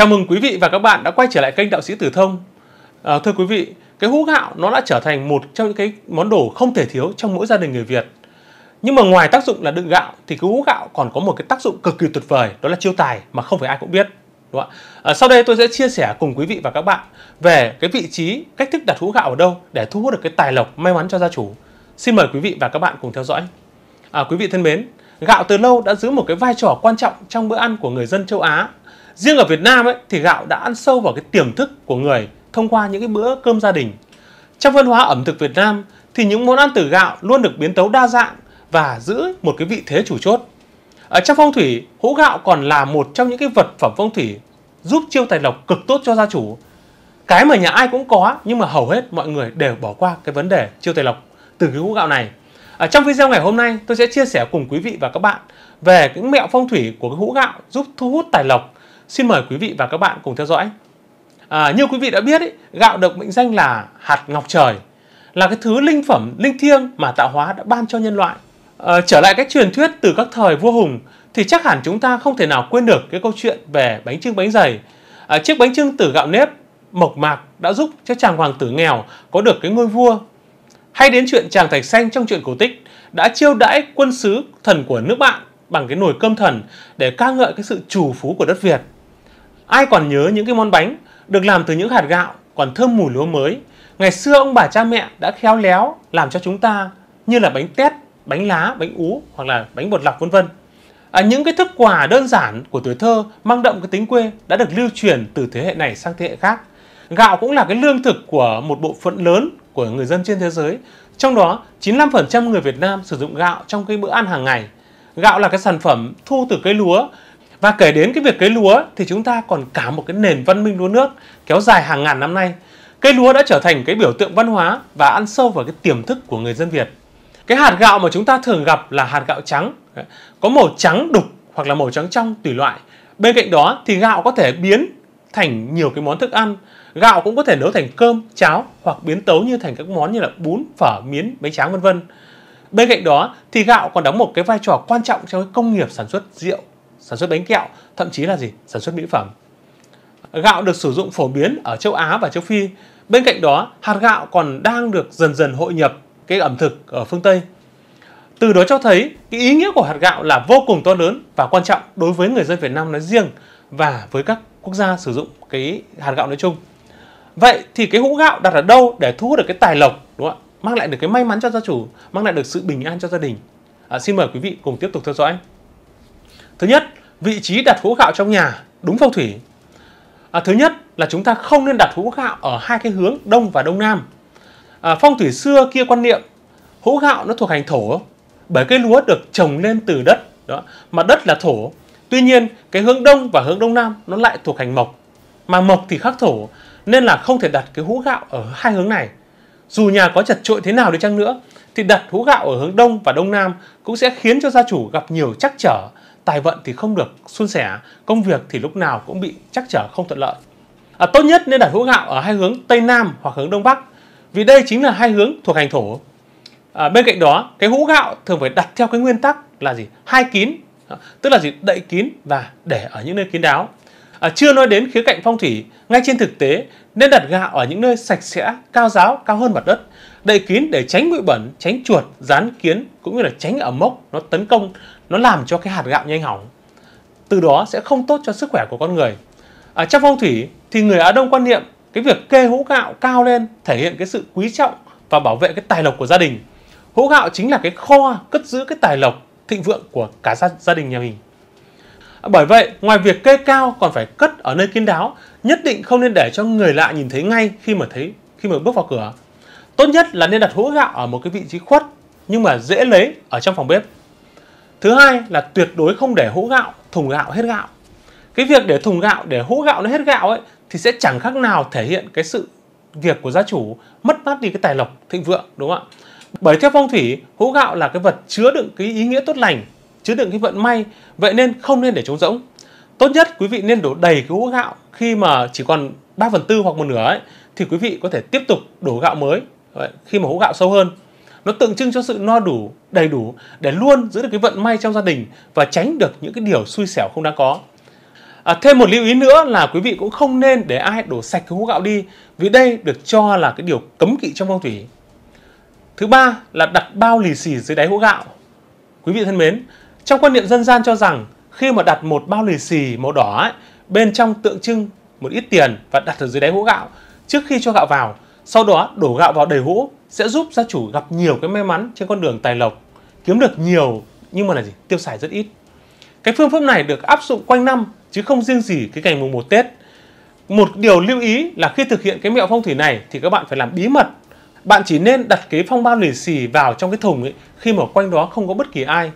Chào mừng quý vị và các bạn đã quay trở lại kênh Đạo sĩ Tử Thông. À, thưa quý vị, cái hũ gạo nó đã trở thành một trong những cái món đồ không thể thiếu trong mỗi gia đình người Việt. Nhưng mà ngoài tác dụng là đựng gạo thì cái hũ gạo còn có một cái tác dụng cực kỳ tuyệt vời, đó là chiêu tài mà không phải ai cũng biết. Đúng không? À, sau đây tôi sẽ chia sẻ cùng quý vị và các bạn về cái vị trí, cách thức đặt hũ gạo ở đâu để thu hút được cái tài lộc may mắn cho gia chủ. Xin mời quý vị và các bạn cùng theo dõi. À, quý vị thân mến, gạo từ lâu đã giữ một cái vai trò quan trọng trong bữa ăn của người dân châu Á. Riêng ở Việt Nam ấy, thì gạo đã ăn sâu vào cái tiềm thức của người thông qua những cái bữa cơm gia đình. Trong văn hóa ẩm thực Việt Nam thì những món ăn từ gạo luôn được biến tấu đa dạng và giữ một cái vị thế chủ chốt. Ở trong phong thủy, hũ gạo còn là một trong những cái vật phẩm phong thủy giúp chiêu tài lộc cực tốt cho gia chủ. Cái mà nhà ai cũng có nhưng mà hầu hết mọi người đều bỏ qua cái vấn đề chiêu tài lộc từ cái hũ gạo này. À, trong video ngày hôm nay tôi sẽ chia sẻ cùng quý vị và các bạn về những mẹo phong thủy của cái hũ gạo giúp thu hút tài lộc. Xin mời quý vị và các bạn cùng theo dõi. À, như quý vị đã biết, ý, gạo được mệnh danh là hạt ngọc trời, là cái thứ linh phẩm, linh thiêng mà tạo hóa đã ban cho nhân loại. À, trở lại cái truyền thuyết từ các thời vua hùng thì chắc hẳn chúng ta không thể nào quên được cái câu chuyện về bánh trưng bánh dày. À, chiếc bánh trưng từ gạo nếp mộc mạc đã giúp cho chàng hoàng tử nghèo có được cái ngôi vua hay đến chuyện chàng thạch xanh trong chuyện cổ tích đã chiêu đãi quân sứ thần của nước bạn bằng cái nồi cơm thần để ca ngợi cái sự chủ phú của đất Việt. Ai còn nhớ những cái món bánh được làm từ những hạt gạo còn thơm mùi lúa mới. Ngày xưa ông bà cha mẹ đã khéo léo làm cho chúng ta như là bánh tét, bánh lá, bánh ú hoặc là bánh bột lọc vân vân. À, những cái thức quà đơn giản của tuổi thơ mang đậm cái tính quê đã được lưu truyền từ thế hệ này sang thế hệ khác. Gạo cũng là cái lương thực của một bộ phận lớn của người dân trên thế giới. Trong đó, 95% người Việt Nam sử dụng gạo trong cái bữa ăn hàng ngày. Gạo là cái sản phẩm thu từ cây lúa và kể đến cái việc cây lúa thì chúng ta còn cả một cái nền văn minh lúa nước kéo dài hàng ngàn năm nay. Cây lúa đã trở thành cái biểu tượng văn hóa và ăn sâu vào cái tiềm thức của người dân Việt. Cái hạt gạo mà chúng ta thường gặp là hạt gạo trắng, có màu trắng đục hoặc là màu trắng trong tùy loại. Bên cạnh đó thì gạo có thể biến thành nhiều cái món thức ăn Gạo cũng có thể nấu thành cơm, cháo hoặc biến tấu như thành các món như là bún, phở, miến, bánh tráng vân vân. Bên cạnh đó thì gạo còn đóng một cái vai trò quan trọng trong cái công nghiệp sản xuất rượu, sản xuất bánh kẹo, thậm chí là gì? sản xuất mỹ phẩm. Gạo được sử dụng phổ biến ở châu Á và châu Phi. Bên cạnh đó, hạt gạo còn đang được dần dần hội nhập cái ẩm thực ở phương Tây. Từ đó cho thấy cái ý nghĩa của hạt gạo là vô cùng to lớn và quan trọng đối với người dân Việt Nam nói riêng và với các quốc gia sử dụng cái hạt gạo nói chung vậy thì cái hũ gạo đặt ở đâu để thu hút được cái tài lộc đúng không ạ mang lại được cái may mắn cho gia chủ mang lại được sự bình an cho gia đình à, xin mời quý vị cùng tiếp tục theo dõi thứ nhất vị trí đặt hũ gạo trong nhà đúng phong thủy à, thứ nhất là chúng ta không nên đặt hũ gạo ở hai cái hướng đông và đông nam à, phong thủy xưa kia quan niệm hũ gạo nó thuộc hành thổ bởi cây lúa được trồng lên từ đất đó mà đất là thổ tuy nhiên cái hướng đông và hướng đông nam nó lại thuộc hành mộc mà mộc thì khắc thổ nên là không thể đặt cái hũ gạo ở hai hướng này dù nhà có chật trội thế nào đi chăng nữa thì đặt hũ gạo ở hướng đông và đông nam cũng sẽ khiến cho gia chủ gặp nhiều trắc trở tài vận thì không được suôn sẻ công việc thì lúc nào cũng bị trắc trở không thuận lợi à, tốt nhất nên đặt hũ gạo ở hai hướng tây nam hoặc hướng đông bắc vì đây chính là hai hướng thuộc hành thổ à, bên cạnh đó cái hũ gạo thường phải đặt theo cái nguyên tắc là gì hai kín tức là gì đậy kín và để ở những nơi kín đáo À, chưa nói đến khía cạnh phong thủy, ngay trên thực tế nên đặt gạo ở những nơi sạch sẽ, cao giáo, cao hơn mặt đất, đậy kín để tránh bụi bẩn, tránh chuột, rán kiến cũng như là tránh ẩm mốc nó tấn công, nó làm cho cái hạt gạo nhanh hỏng. Từ đó sẽ không tốt cho sức khỏe của con người. À, trong phong thủy thì người Á Đông quan niệm cái việc kê hũ gạo cao lên thể hiện cái sự quý trọng và bảo vệ cái tài lộc của gia đình. Hũ gạo chính là cái kho cất giữ cái tài lộc thịnh vượng của cả gia, gia đình nhà mình. À, bởi vậy, ngoài việc kê cao còn phải cất ở nơi kín đáo, nhất định không nên để cho người lạ nhìn thấy ngay khi mà thấy khi mà bước vào cửa. Tốt nhất là nên đặt hũ gạo ở một cái vị trí khuất nhưng mà dễ lấy ở trong phòng bếp. Thứ hai là tuyệt đối không để hũ gạo, thùng gạo hết gạo. Cái việc để thùng gạo, để hũ gạo nó hết gạo ấy thì sẽ chẳng khác nào thể hiện cái sự việc của gia chủ mất mát đi cái tài lộc thịnh vượng đúng không ạ? Bởi theo phong thủy, hũ gạo là cái vật chứa đựng cái ý nghĩa tốt lành chứa đựng cái vận may vậy nên không nên để trống rỗng tốt nhất quý vị nên đổ đầy cái hũ gạo khi mà chỉ còn 3 phần tư hoặc một nửa ấy thì quý vị có thể tiếp tục đổ gạo mới vậy, khi mà hũ gạo sâu hơn nó tượng trưng cho sự no đủ đầy đủ để luôn giữ được cái vận may trong gia đình và tránh được những cái điều xui xẻo không đáng có à, thêm một lưu ý nữa là quý vị cũng không nên để ai đổ sạch cái hũ gạo đi vì đây được cho là cái điều cấm kỵ trong phong thủy thứ ba là đặt bao lì xì dưới đáy hũ gạo quý vị thân mến trong quan niệm dân gian cho rằng khi mà đặt một bao lì xì màu đỏ ấy, bên trong tượng trưng một ít tiền và đặt ở dưới đáy hũ gạo trước khi cho gạo vào, sau đó đổ gạo vào đầy hũ sẽ giúp gia chủ gặp nhiều cái may mắn trên con đường tài lộc, kiếm được nhiều nhưng mà là gì? Tiêu xài rất ít. Cái phương pháp này được áp dụng quanh năm chứ không riêng gì cái ngày mùng 1 Tết. Một điều lưu ý là khi thực hiện cái mẹo phong thủy này thì các bạn phải làm bí mật. Bạn chỉ nên đặt cái phong bao lì xì vào trong cái thùng ấy khi mà quanh đó không có bất kỳ ai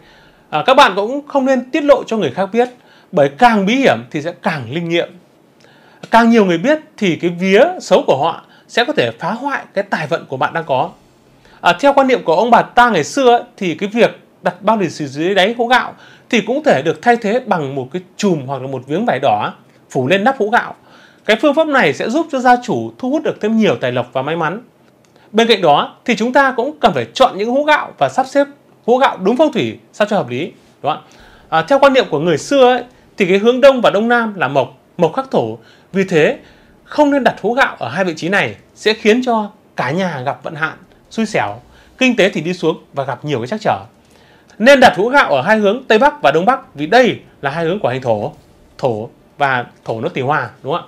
à, các bạn cũng không nên tiết lộ cho người khác biết bởi càng bí hiểm thì sẽ càng linh nghiệm càng nhiều người biết thì cái vía xấu của họ sẽ có thể phá hoại cái tài vận của bạn đang có à, theo quan niệm của ông bà ta ngày xưa thì cái việc đặt bao lì xì dưới đáy hũ gạo thì cũng thể được thay thế bằng một cái chùm hoặc là một viếng vải đỏ phủ lên nắp hũ gạo cái phương pháp này sẽ giúp cho gia chủ thu hút được thêm nhiều tài lộc và may mắn bên cạnh đó thì chúng ta cũng cần phải chọn những hũ gạo và sắp xếp hũ gạo đúng phong thủy sao cho hợp lý đúng không ạ à, theo quan niệm của người xưa ấy, thì cái hướng đông và đông nam là mộc mộc khắc thổ vì thế không nên đặt hũ gạo ở hai vị trí này sẽ khiến cho cả nhà gặp vận hạn xui xẻo kinh tế thì đi xuống và gặp nhiều cái trắc trở nên đặt hũ gạo ở hai hướng tây bắc và đông bắc vì đây là hai hướng của hành thổ thổ và thổ nó tỷ hòa đúng không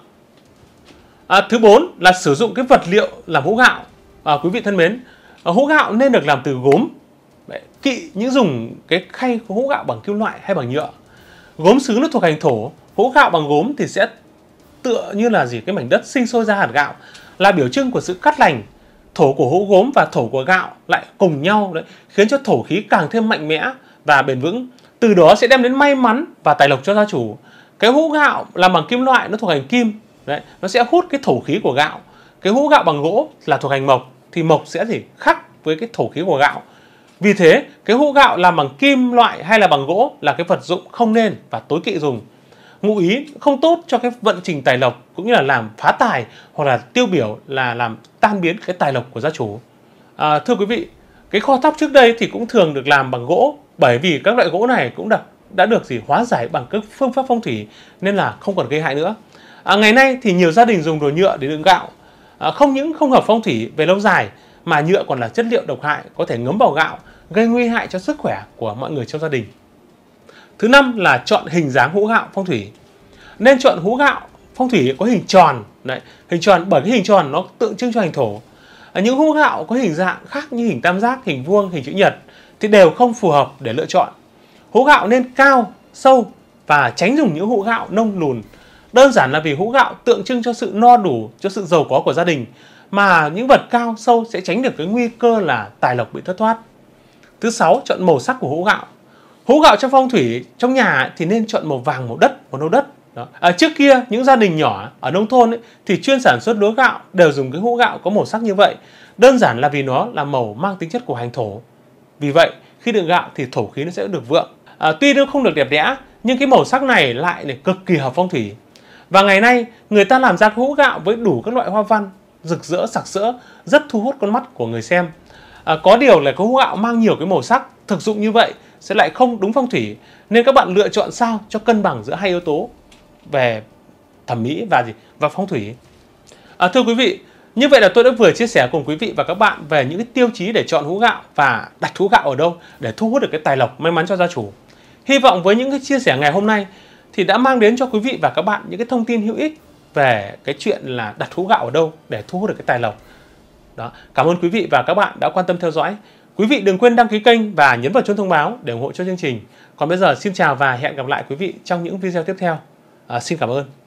ạ à, thứ bốn là sử dụng cái vật liệu làm hũ gạo à, quý vị thân mến à, hũ gạo nên được làm từ gốm Đấy, kỵ những dùng cái khay hũ gạo bằng kim loại hay bằng nhựa gốm sứ nó thuộc hành thổ hũ gạo bằng gốm thì sẽ tựa như là gì cái mảnh đất sinh sôi ra hạt gạo là biểu trưng của sự cắt lành thổ của hũ gốm và thổ của gạo lại cùng nhau đấy khiến cho thổ khí càng thêm mạnh mẽ và bền vững từ đó sẽ đem đến may mắn và tài lộc cho gia chủ cái hũ gạo làm bằng kim loại nó thuộc hành kim đấy nó sẽ hút cái thổ khí của gạo cái hũ gạo bằng gỗ là thuộc hành mộc thì mộc sẽ gì khắc với cái thổ khí của gạo vì thế, cái hũ gạo làm bằng kim loại hay là bằng gỗ là cái vật dụng không nên và tối kỵ dùng. Ngụ ý không tốt cho cái vận trình tài lộc cũng như là làm phá tài hoặc là tiêu biểu là làm tan biến cái tài lộc của gia chủ. À, thưa quý vị, cái kho thóc trước đây thì cũng thường được làm bằng gỗ bởi vì các loại gỗ này cũng đã, đã được gì hóa giải bằng các phương pháp phong thủy nên là không còn gây hại nữa. À, ngày nay thì nhiều gia đình dùng đồ nhựa để đựng gạo, à, không những không hợp phong thủy về lâu dài mà nhựa còn là chất liệu độc hại có thể ngấm vào gạo, gây nguy hại cho sức khỏe của mọi người trong gia đình. Thứ năm là chọn hình dáng hũ gạo phong thủy. Nên chọn hũ gạo phong thủy có hình tròn, đấy, hình tròn bởi cái hình tròn nó tượng trưng cho hành thổ. À, những hũ gạo có hình dạng khác như hình tam giác, hình vuông, hình chữ nhật thì đều không phù hợp để lựa chọn. Hũ gạo nên cao, sâu và tránh dùng những hũ gạo nông lùn. Đơn giản là vì hũ gạo tượng trưng cho sự no đủ, cho sự giàu có của gia đình mà những vật cao sâu sẽ tránh được cái nguy cơ là tài lộc bị thất thoát. Thứ sáu, chọn màu sắc của hũ gạo. Hũ gạo trong phong thủy trong nhà thì nên chọn màu vàng, màu đất, màu nâu đất. Đó. À, trước kia những gia đình nhỏ ở nông thôn ấy, thì chuyên sản xuất lúa gạo đều dùng cái hũ gạo có màu sắc như vậy. Đơn giản là vì nó là màu mang tính chất của hành thổ. Vì vậy khi đựng gạo thì thổ khí nó sẽ được vượng. À, tuy nó không được đẹp đẽ nhưng cái màu sắc này lại này cực kỳ hợp phong thủy. Và ngày nay người ta làm ra hũ gạo với đủ các loại hoa văn rực rỡ sặc sỡ rất thu hút con mắt của người xem à, có điều là gỗ gạo mang nhiều cái màu sắc thực dụng như vậy sẽ lại không đúng phong thủy nên các bạn lựa chọn sao cho cân bằng giữa hai yếu tố về thẩm mỹ và gì và phong thủy à, thưa quý vị như vậy là tôi đã vừa chia sẻ cùng quý vị và các bạn về những cái tiêu chí để chọn hũ gạo và đặt hũ gạo ở đâu để thu hút được cái tài lộc may mắn cho gia chủ hy vọng với những cái chia sẻ ngày hôm nay thì đã mang đến cho quý vị và các bạn những cái thông tin hữu ích về cái chuyện là đặt hố gạo ở đâu để thu hút được cái tài lộc. Đó. Cảm ơn quý vị và các bạn đã quan tâm theo dõi. Quý vị đừng quên đăng ký kênh và nhấn vào chuông thông báo để ủng hộ cho chương trình. Còn bây giờ xin chào và hẹn gặp lại quý vị trong những video tiếp theo. À, xin cảm ơn.